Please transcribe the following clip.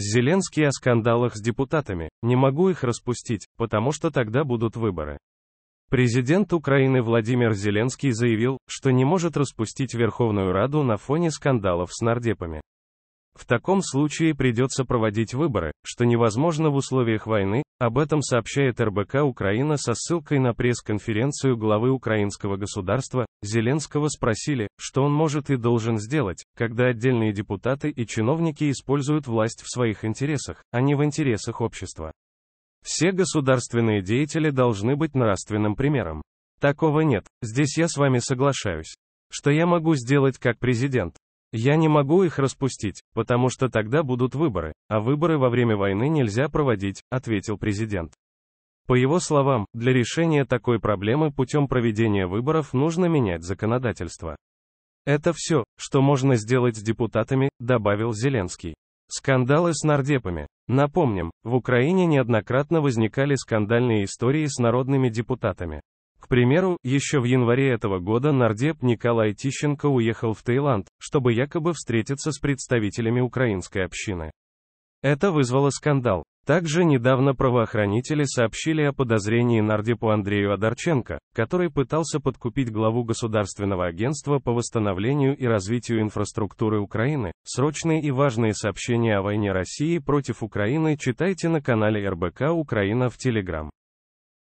Зеленский о скандалах с депутатами. Не могу их распустить, потому что тогда будут выборы. Президент Украины Владимир Зеленский заявил, что не может распустить Верховную Раду на фоне скандалов с нардепами. В таком случае придется проводить выборы, что невозможно в условиях войны, об этом сообщает РБК Украина со ссылкой на пресс-конференцию главы украинского государства, Зеленского спросили, что он может и должен сделать, когда отдельные депутаты и чиновники используют власть в своих интересах, а не в интересах общества. Все государственные деятели должны быть нравственным примером. Такого нет, здесь я с вами соглашаюсь. Что я могу сделать как президент? Я не могу их распустить, потому что тогда будут выборы, а выборы во время войны нельзя проводить, ответил президент. По его словам, для решения такой проблемы путем проведения выборов нужно менять законодательство. Это все, что можно сделать с депутатами, добавил Зеленский. Скандалы с нардепами. Напомним, в Украине неоднократно возникали скандальные истории с народными депутатами примеру, еще в январе этого года нардеп Николай Тищенко уехал в Таиланд, чтобы якобы встретиться с представителями украинской общины. Это вызвало скандал. Также недавно правоохранители сообщили о подозрении нардепу Андрею Адарченко, который пытался подкупить главу Государственного агентства по восстановлению и развитию инфраструктуры Украины. Срочные и важные сообщения о войне России против Украины читайте на канале РБК Украина в Телеграм.